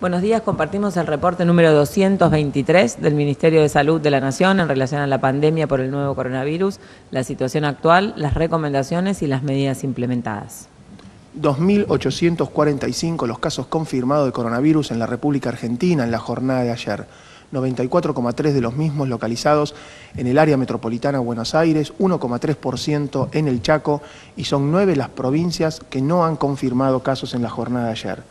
Buenos días, compartimos el reporte número 223 del Ministerio de Salud de la Nación en relación a la pandemia por el nuevo coronavirus, la situación actual, las recomendaciones y las medidas implementadas. 2.845 los casos confirmados de coronavirus en la República Argentina en la jornada de ayer. 94,3 de los mismos localizados en el área metropolitana de Buenos Aires, 1,3% en el Chaco y son nueve las provincias que no han confirmado casos en la jornada de ayer.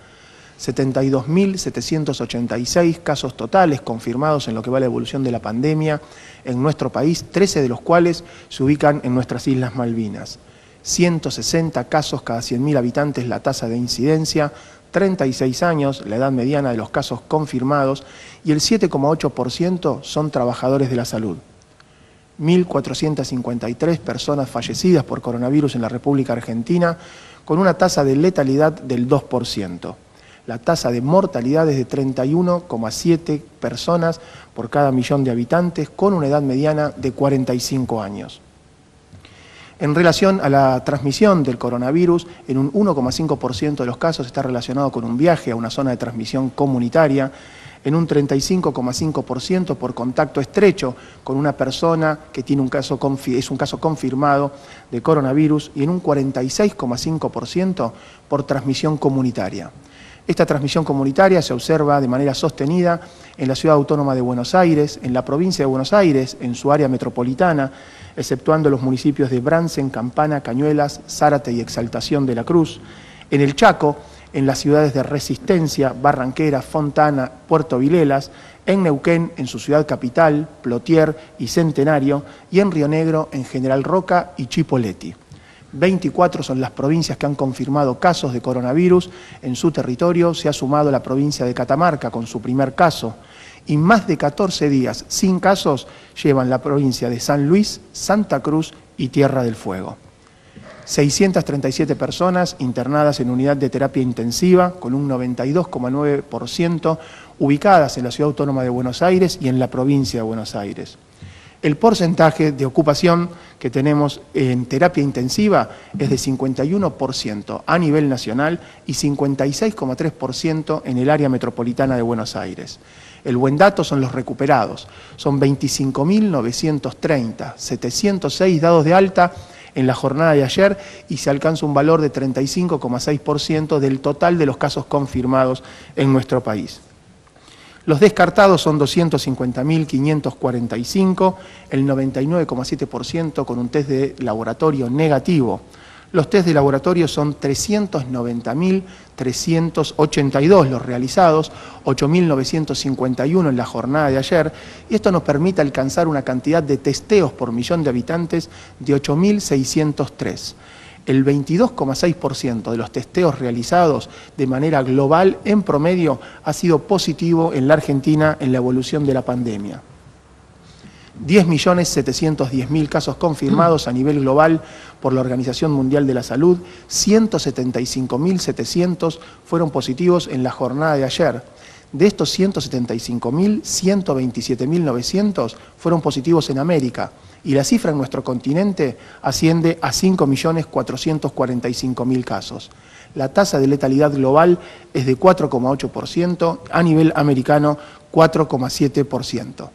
72.786 casos totales confirmados en lo que va a la evolución de la pandemia en nuestro país, 13 de los cuales se ubican en nuestras Islas Malvinas. 160 casos cada 100.000 habitantes la tasa de incidencia, 36 años la edad mediana de los casos confirmados y el 7,8% son trabajadores de la salud. 1.453 personas fallecidas por coronavirus en la República Argentina, con una tasa de letalidad del 2% la tasa de mortalidad es de 31,7 personas por cada millón de habitantes, con una edad mediana de 45 años. En relación a la transmisión del coronavirus, en un 1,5% de los casos está relacionado con un viaje a una zona de transmisión comunitaria, en un 35,5% por contacto estrecho con una persona que tiene un caso, es un caso confirmado de coronavirus y en un 46,5% por transmisión comunitaria. Esta transmisión comunitaria se observa de manera sostenida en la ciudad autónoma de Buenos Aires, en la provincia de Buenos Aires, en su área metropolitana, exceptuando los municipios de Bransen, Campana, Cañuelas, Zárate y Exaltación de la Cruz, en el Chaco, en las ciudades de Resistencia, Barranquera, Fontana, Puerto Vilelas, en Neuquén, en su ciudad capital, Plotier y Centenario, y en Río Negro, en General Roca y Chipoleti. 24 son las provincias que han confirmado casos de coronavirus. En su territorio se ha sumado la provincia de Catamarca con su primer caso. Y más de 14 días sin casos llevan la provincia de San Luis, Santa Cruz y Tierra del Fuego. 637 personas internadas en unidad de terapia intensiva, con un 92,9% ubicadas en la Ciudad Autónoma de Buenos Aires y en la provincia de Buenos Aires. El porcentaje de ocupación que tenemos en terapia intensiva es de 51% a nivel nacional y 56,3% en el área metropolitana de Buenos Aires. El buen dato son los recuperados, son 25.930, 706 dados de alta en la jornada de ayer y se alcanza un valor de 35,6% del total de los casos confirmados en nuestro país. Los descartados son 250.545, el 99,7% con un test de laboratorio negativo. Los test de laboratorio son 390.382 los realizados, 8.951 en la jornada de ayer, y esto nos permite alcanzar una cantidad de testeos por millón de habitantes de 8.603 el 22,6% de los testeos realizados de manera global en promedio ha sido positivo en la Argentina en la evolución de la pandemia. 10.710.000 casos confirmados a nivel global por la Organización Mundial de la Salud, 175.700 fueron positivos en la jornada de ayer. De estos 175.000, 127.900 fueron positivos en América y la cifra en nuestro continente asciende a 5.445.000 casos. La tasa de letalidad global es de 4,8%, a nivel americano 4,7%.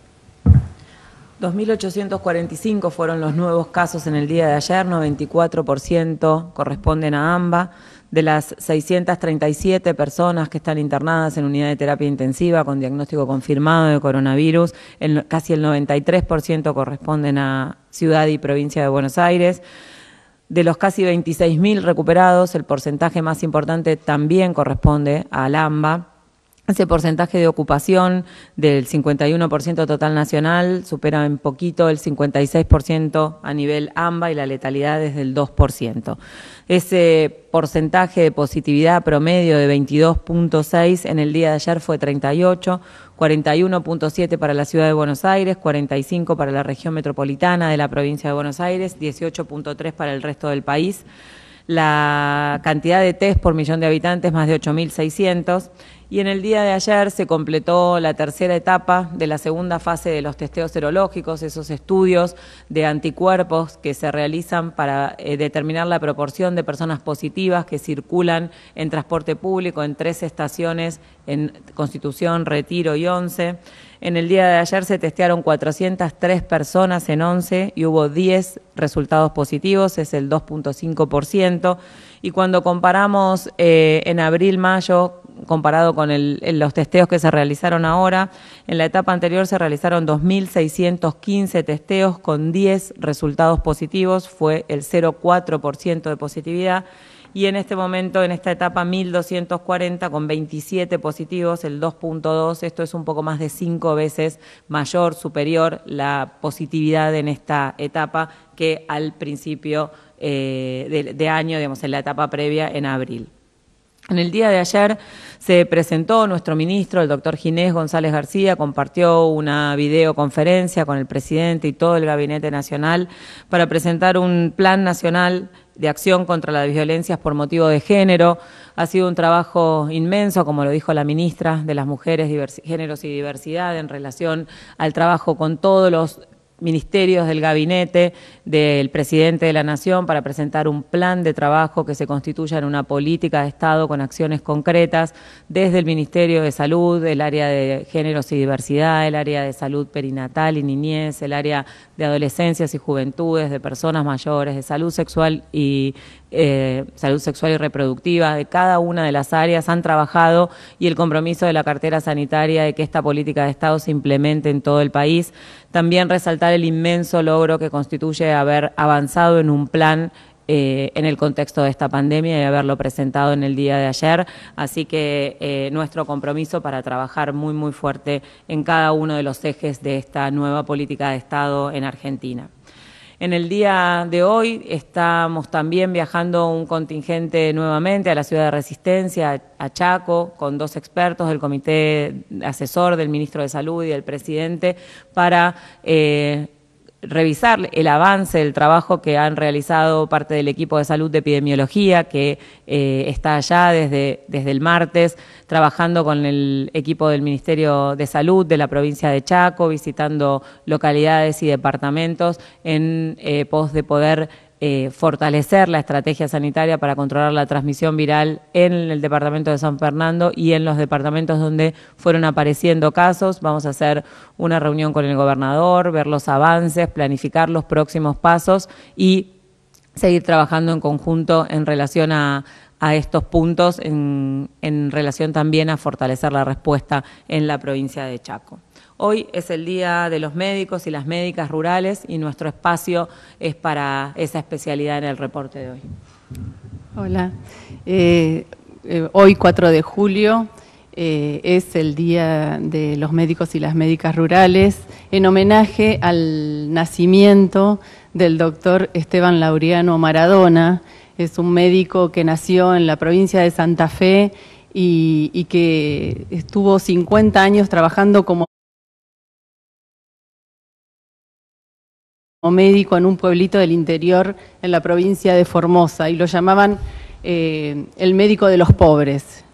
2.845 fueron los nuevos casos en el día de ayer, 94% corresponden a AMBA, de las 637 personas que están internadas en unidad de terapia intensiva con diagnóstico confirmado de coronavirus, el, casi el 93% corresponden a ciudad y provincia de Buenos Aires. De los casi 26.000 recuperados, el porcentaje más importante también corresponde a Alamba ese porcentaje de ocupación del 51% total nacional supera en poquito el 56% a nivel AMBA y la letalidad es del 2%. Ese porcentaje de positividad promedio de 22.6 en el día de ayer fue 38, 41.7 para la ciudad de Buenos Aires, 45 para la región metropolitana de la provincia de Buenos Aires, 18.3 para el resto del país. La cantidad de test por millón de habitantes más de 8.600 y en el día de ayer se completó la tercera etapa de la segunda fase de los testeos serológicos, esos estudios de anticuerpos que se realizan para eh, determinar la proporción de personas positivas que circulan en transporte público en tres estaciones en Constitución, Retiro y Once. En el día de ayer se testearon 403 personas en Once y hubo 10 resultados positivos, es el 2.5%. Y cuando comparamos eh, en abril-mayo comparado con los testeos que se realizaron ahora. En la etapa anterior se realizaron 2.615 testeos con 10 resultados positivos, fue el 0,4% de positividad y en este momento, en esta etapa, 1.240 con 27 positivos, el 2.2, esto es un poco más de cinco veces mayor, superior la positividad en esta etapa que al principio eh, de año, digamos, en la etapa previa en abril. En el día de ayer se presentó nuestro ministro, el doctor Ginés González García, compartió una videoconferencia con el presidente y todo el gabinete nacional para presentar un plan nacional de acción contra las violencias por motivo de género. Ha sido un trabajo inmenso, como lo dijo la ministra de las Mujeres, Géneros y Diversidad, en relación al trabajo con todos los ministerios del gabinete del presidente de la Nación para presentar un plan de trabajo que se constituya en una política de Estado con acciones concretas desde el Ministerio de Salud, el área de géneros y diversidad, el área de salud perinatal y niñez, el área de adolescencias y juventudes, de personas mayores, de salud sexual y eh, salud sexual y reproductiva, de cada una de las áreas, han trabajado y el compromiso de la cartera sanitaria de que esta política de Estado se implemente en todo el país. También resaltar el inmenso logro que constituye haber avanzado en un plan eh, en el contexto de esta pandemia y haberlo presentado en el día de ayer. Así que eh, nuestro compromiso para trabajar muy, muy fuerte en cada uno de los ejes de esta nueva política de Estado en Argentina. En el día de hoy estamos también viajando un contingente nuevamente a la ciudad de Resistencia, a Chaco, con dos expertos del comité asesor del ministro de Salud y del presidente para... Eh, revisar el avance del trabajo que han realizado parte del equipo de salud de epidemiología, que eh, está allá desde, desde el martes, trabajando con el equipo del Ministerio de Salud de la provincia de Chaco, visitando localidades y departamentos en eh, pos de poder eh, fortalecer la estrategia sanitaria para controlar la transmisión viral en el departamento de San Fernando y en los departamentos donde fueron apareciendo casos. Vamos a hacer una reunión con el gobernador, ver los avances, planificar los próximos pasos y seguir trabajando en conjunto en relación a, estos puntos, en relación también a fortalecer la respuesta en la provincia de Chaco. Hoy es el Día de los Médicos y las Médicas Rurales y nuestro espacio es para esa especialidad en el reporte de hoy. Hola, eh, eh, hoy 4 de julio eh, es el Día de los Médicos y las Médicas Rurales en homenaje al nacimiento del doctor Esteban Laureano Maradona. Es un médico que nació en la provincia de Santa Fe y, y que estuvo 50 años trabajando como médico en un pueblito del interior en la provincia de Formosa y lo llamaban eh, el médico de los pobres.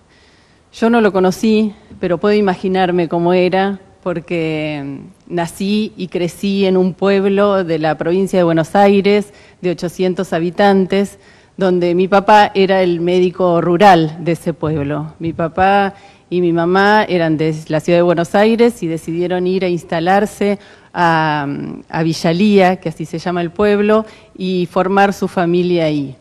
Yo no lo conocí, pero puedo imaginarme cómo era porque mm, nací y crecí en un pueblo de la provincia de Buenos Aires de 800 habitantes, donde mi papá era el médico rural de ese pueblo. Mi papá y mi mamá eran de la ciudad de Buenos Aires y decidieron ir a instalarse a, Villalía, que así se llama el pueblo, y formar su familia ahí.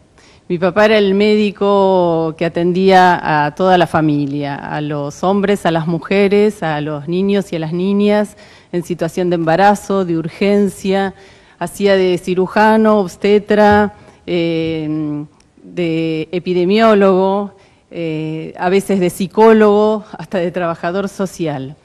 Mi papá era el médico que atendía a toda la familia, a los hombres, a las mujeres, a los niños y a las niñas en situación de embarazo, de urgencia, hacía de cirujano, obstetra, eh, de epidemiólogo eh, a veces de psicólogo hasta de trabajador social.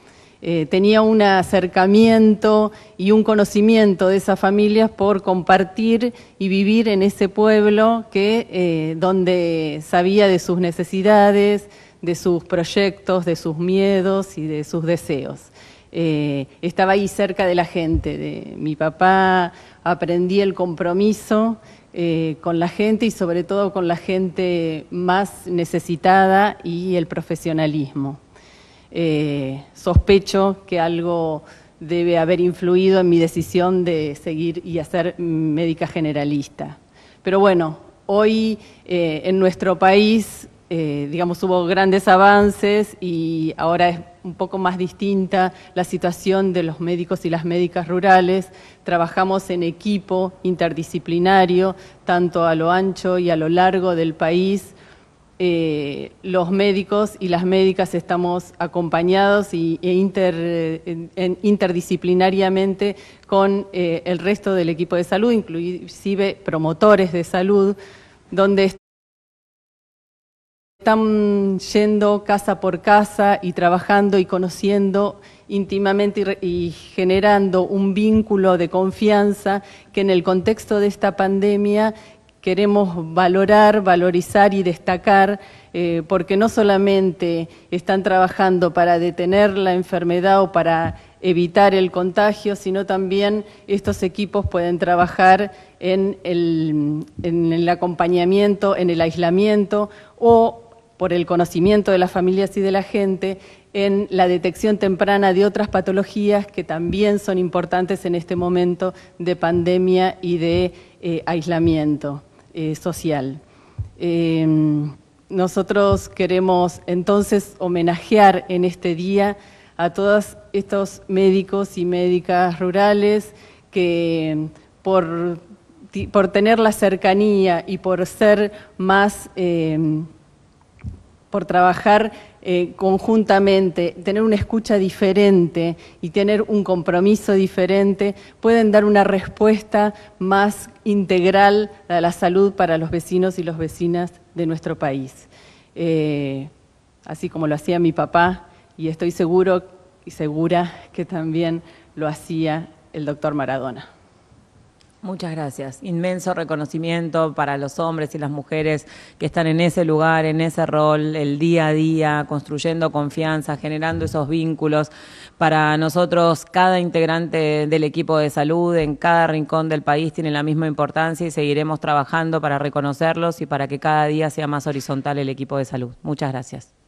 Eh, tenía un acercamiento y un conocimiento de esas familias por compartir y vivir en ese pueblo que eh, donde sabía de sus necesidades, de sus proyectos, de sus miedos y de sus deseos. estaba ahí cerca de la gente, de mi papá, aprendí el compromiso eh, con la gente y sobre todo con la gente más necesitada y el profesionalismo. Eh, sospecho que algo debe haber influido en mi decisión de seguir y hacer médica generalista. Pero bueno, hoy eh, en nuestro país, digamos, hubo grandes avances y ahora es un poco más distinta la situación de los médicos y las médicas rurales. Trabajamos en equipo interdisciplinario, tanto a lo ancho y a lo largo del país. Eh, los médicos y las médicas estamos acompañados y, e interdisciplinariamente con eh, el resto del equipo de salud, inclusive promotores de salud, donde están yendo casa por casa y trabajando y conociendo íntimamente y, generando un vínculo de confianza que en el contexto de esta pandemia queremos valorar, valorizar y destacar, eh, porque no solamente están trabajando para detener la enfermedad o para evitar el contagio, sino también estos equipos pueden trabajar en el, en el acompañamiento, en el aislamiento o por el conocimiento de las familias y de la gente en la detección temprana de otras patologías que también son importantes en este momento de pandemia y de eh, aislamiento eh, social. Eh, nosotros queremos entonces homenajear en este día a todos estos médicos y médicas rurales que por, por tener la cercanía y por ser más por trabajar eh, conjuntamente, tener una escucha diferente y tener un compromiso diferente, pueden dar una respuesta más integral a la salud para los vecinos y las vecinas de nuestro país. Eh, así como lo hacía mi papá, y estoy seguro y segura que también lo hacía el doctor Maradona. Muchas gracias. Inmenso reconocimiento para los hombres y las mujeres que están en ese lugar, en ese rol, el día a día, construyendo confianza, generando esos vínculos. Para nosotros, cada integrante del equipo de salud en cada rincón del país tiene la misma importancia y seguiremos trabajando para reconocerlos y para que cada día sea más horizontal el equipo de salud. Muchas gracias.